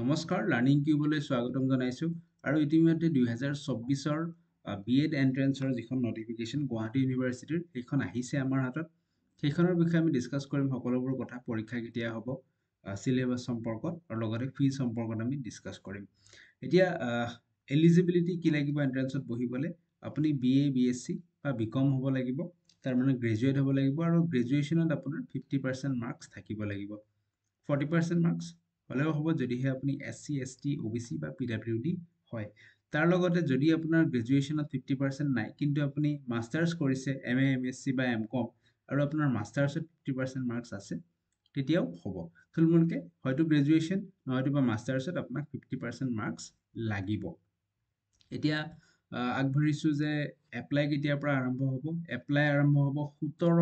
নমস্কাৰ লাৰ্ণিং কিউবলৈ স্বাগতম জনাইছোঁ আৰু ইতিমধ্যে দুহেজাৰ চৌব্বিছৰ বি এড এণ্ট্ৰেঞ্চৰ যিখন নটিফিকেশ্যন গুৱাহাটী ইউনিভাৰ্চিটিৰ সেইখন আহিছে আমাৰ হাতত সেইখনৰ বিষয়ে আমি ডিছকাছ কৰিম সকলোবোৰ কথা পৰীক্ষা কেতিয়া হ'ব চিলেবাছ সম্পৰ্কত আৰু লগতে ফি সম্পৰ্কত আমি ডিছকাছ কৰিম এতিয়া এলিজিবিলিটি কি লাগিব এণ্ট্ৰেঞ্চত বহিবলৈ আপুনি B A B S C বা বি কম হ'ব লাগিব তাৰমানে গ্ৰেজুৱেট হ'ব লাগিব আৰু গ্ৰেজুৱেশ্যনত আপোনাৰ ফিফটি পাৰ্চেণ্ট মাৰ্কছ থাকিব লাগিব ফৰ্টি পাৰ্চেণ্ট মাৰ্কছ হ'লেও হ'ব যদিহে আপুনি S C S T O' B C বা পি ডাব্লিউ ডি হয় তাৰ লগতে যদি আপোনাৰ গ্ৰেজুৱেশ্যনত ফিফটি পাৰ্চেণ্ট নাই কিন্তু আপুনি মাষ্টাৰ্ছ কৰিছে M A M S C বা এম কম আৰু আপোনাৰ মাষ্টাৰ্ছত ফিফটি পাৰ্চেণ্ট মাৰ্কছ আছে তেতিয়াও হ'ব থুলমূলকৈ হয়তো গ্ৰেজুৱেশ্যন নহয়তোবা মাষ্টাৰ্ছত আপোনাক ফিফটি পাৰ্চেণ্ট মাৰ্কছ লাগিব এতিয়া আগবাঢ়িছোঁ যে এপ্লাই কেতিয়াৰ পৰা আৰম্ভ হ'ব এপ্লাই আৰম্ভ হ'ব সোতৰ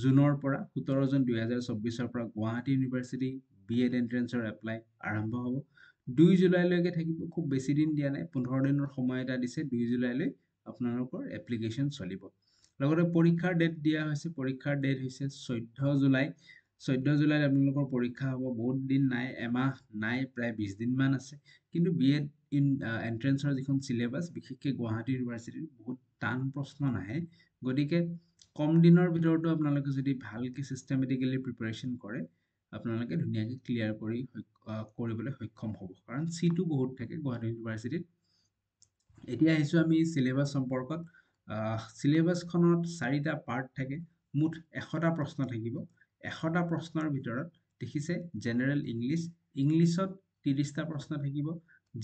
জুনৰ পৰা সোতৰ জুন দুহেজাৰ চৌবিছৰ পৰা গুৱাহাটী ইউনিভাৰ্চিটি বি এড এণ্ট্ৰেঞ্চৰ এপ্লাই আৰম্ভ হ'ব দুই জুলাইলৈকে থাকিব খুব বেছি দিন দিয়া নাই পোন্ধৰ দিনৰ সময় এটা দিছে দুই জুলাইলৈ আপোনালোকৰ এপ্লিকেশ্যন চলিব লগতে পৰীক্ষাৰ ডেট দিয়া হৈছে পৰীক্ষাৰ ডেট হৈছে চৈধ্য জুলাই চৈধ্য জুলাইত আপোনালোকৰ পৰীক্ষা হ'ব বহুত দিন নাই এমাহ নাই প্ৰায় বিছ দিনমান আছে কিন্তু বি এড ইন এণ্ট্ৰেঞ্চৰ যিখন চিলেবাছ বিশেষকৈ গুৱাহাটী ইউনিভাৰ্চিটিত বহুত টান প্ৰশ্ন নাহে গতিকে কম দিনৰ ভিতৰতো আপোনালোকে যদি ভালকৈ ছিষ্টেমেটিকেলি প্ৰিপেৰেশ্যন কৰে আপোনালোকে ধুনীয়াকৈ ক্লিয়াৰ কৰি কৰিবলৈ সক্ষম হ'ব কাৰণ চিটো বহুত থাকে গুৱাহাটী ইউনিভাৰ্চিটিত এতিয়া আহিছোঁ আমি চিলেবাছ সম্পৰ্কত চিলেবাছখনত চাৰিটা পাৰ্ট থাকে মুঠ এশটা প্ৰশ্ন থাকিব এশটা প্ৰশ্নৰ ভিতৰত দেখিছে জেনেৰেল ইংলিছ ইংলিছত ত্ৰিছটা প্ৰশ্ন থাকিব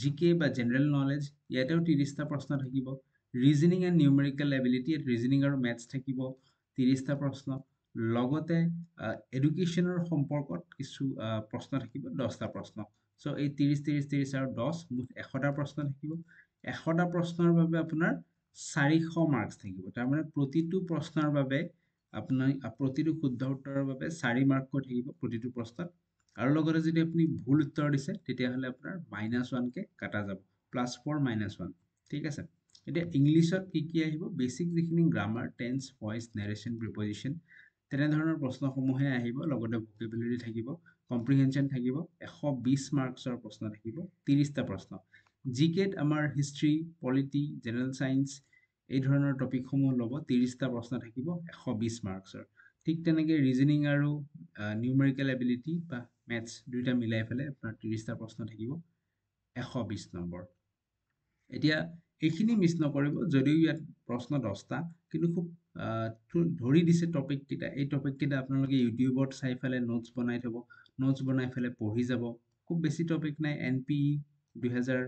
জি কে বা জেনেৰেল নলেজ ইয়াতেও ত্ৰিছটা প্ৰশ্ন থাকিব ৰিজনিং এণ্ড নিউমেৰিকেল এবিলিটি ইয়াত ৰিজনিং আৰু মেথছ থাকিব ত্ৰিছটা প্ৰশ্ন লগতে এডুকেশ্যনৰ সম্পৰ্কত কিছু প্ৰশ্ন থাকিব দহটা প্ৰশ্ন চ' এই ত্ৰিছ ত্ৰিছ ত্ৰিছ আৰু দহ মুঠ এশটা প্ৰশ্ন থাকিব এশটা প্ৰশ্নৰ বাবে আপোনাৰ চাৰিশ মাৰ্কছ থাকিব তাৰমানে প্ৰতিটো প্ৰশ্নৰ বাবে আপোনাৰ প্ৰতিটো শুদ্ধ উত্তৰৰ বাবে চাৰি মাৰ্কছ থাকিব প্ৰতিটো প্ৰশ্নত আৰু লগতে যদি আপুনি ভুল উত্তৰ দিছে তেতিয়াহ'লে আপোনাৰ মাইনাছ ওৱানকৈ কাটা যাব প্লাছ ফ'ৰ মাইনাছ ওৱান ঠিক আছে এতিয়া ইংলিছত কি কি আহিব বেচিক যিখিনি grammar tense voice narration preposition তেনেধৰণৰ প্ৰশ্নসমূহে আহিব লগতে ভকেবিলিটি থাকিব কম্প্ৰিহেনশ্যন থাকিব এশ বিছ মাৰ্কছৰ প্ৰশ্ন থাকিব ত্ৰিছটা প্ৰশ্ন জি কেত আমাৰ হিষ্ট্ৰি পলিটি জেনেৰেল ছায়েন্স এই ধৰণৰ টপিকসমূহ ল'ব ত্ৰিছটা প্ৰশ্ন থাকিব এশ বিছ মাৰ্কছৰ ঠিক তেনেকৈ ৰিজনিং আৰু নিউমেৰিকেল এবিলিটি বা মেথছ দুয়োটা মিলাই পেলাই আপোনাৰ ত্ৰিছটা প্ৰশ্ন থাকিব এশ বিছ নম্বৰ এতিয়া এইখিনি মিছ নকৰিব যদিও ইয়াত প্ৰশ্ন দহটা কিন্তু খুব ধৰি দিছে টপিককেইটা এই টপিককেইটা আপোনালোকে ইউটিউবত চাই পেলাই নোটছ বনাই থ'ব নোটছ বনাই পেলাই পঢ়ি যাব খুব বেছি টপিক নাই এন পি ই দুহেজাৰ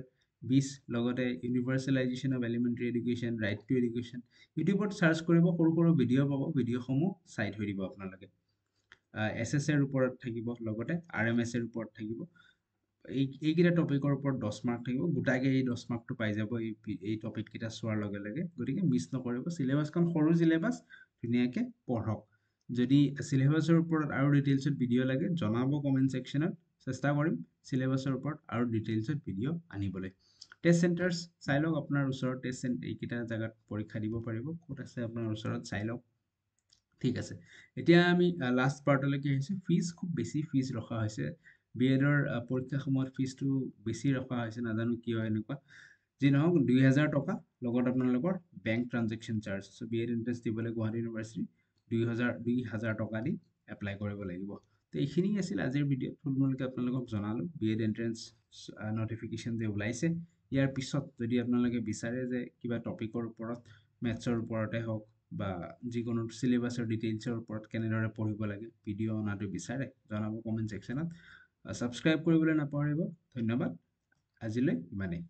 বিছ লগতে universalisation of elementary education right to education ইউটিউবত চাৰ্চ কৰিব সৰু সৰু ভিডিঅ' পাব ভিডিঅ'সমূহ চাই থৈ দিব আপোনালোকে এছ এছ এৰ ওপৰত থাকিব লগতে আৰ এম এছ এৰ ওপৰত থাকিব এই এইকেইটা টপিকৰ ওপৰত দহ মাৰ্ক থাকিব গোটাইকৈ এই দহ মাৰ্কটো পাই যাব এই এই টপিককেইটা চোৱাৰ লগে লগে গতিকে মিছ নকৰিব চিলেবাছখন সৰু চিলেবাছ ধুনীয়াকৈ পঢ়ক যদি চিলেবাছৰ ওপৰত আৰু ডিটেইলছত ভিডিঅ' লাগে জনাব কমেণ্ট ছেকশ্যনত চেষ্টা কৰিম চিলেবাছৰ ওপৰত আৰু ডিটেইলছত ভিডিঅ' আনিবলৈ টেষ্ট চেণ্টাৰ্ছ চাই লওক আপোনাৰ ওচৰত টেষ্ট চেণ্টাৰ এইকেইটা জেগাত পৰীক্ষা দিব পাৰিব ক'ত আছে আপোনাৰ ওচৰত চাই লওক ঠিক আছে এতিয়া আমি লাষ্ট পাৰ্টলৈকে আহিছোঁ ফিজ খুব বেছি ফিজ ৰখা হৈছে বি এডৰ পৰীক্ষাৰ সময়ত ফিজটো বেছি ৰখা হৈছে নাজানো কিয় এনেকুৱা যি নহওক দুই হাজাৰ টকা লগত আপোনালোকৰ বেংক ট্ৰানজেকশ্যন চাৰ্জ চ' বি এড এণ্ট্ৰেঞ্চ দিবলৈ গুৱাহাটী ইউনিভাৰ্চিটি দুই হাজাৰ দুই হাজাৰ টকা দি এপ্লাই কৰিব লাগিব তো এইখিনি আছিল আজিৰ ভিডিঅ'ত ফুলমূলকৈ আপোনালোকক জনালোঁ বি এড এণ্ট্ৰেঞ্চ নটিফিকেশ্যন যে ওলাইছে ইয়াৰ পিছত যদি আপোনালোকে বিচাৰে যে কিবা টপিকৰ ওপৰত মেথছৰ ওপৰতে হওক বা যিকোনো চিলেবাছৰ ডিটেইলছৰ ওপৰত কেনেদৰে পঢ়িব লাগে ভিডিঅ' অনাটো বিচাৰে জনাব কমেণ্ট ছেকশ্যনত ছাবস্ক্ৰাইব কৰিবলৈ নাপাহৰিব ধন্যবাদ আজিলৈ ইমানেই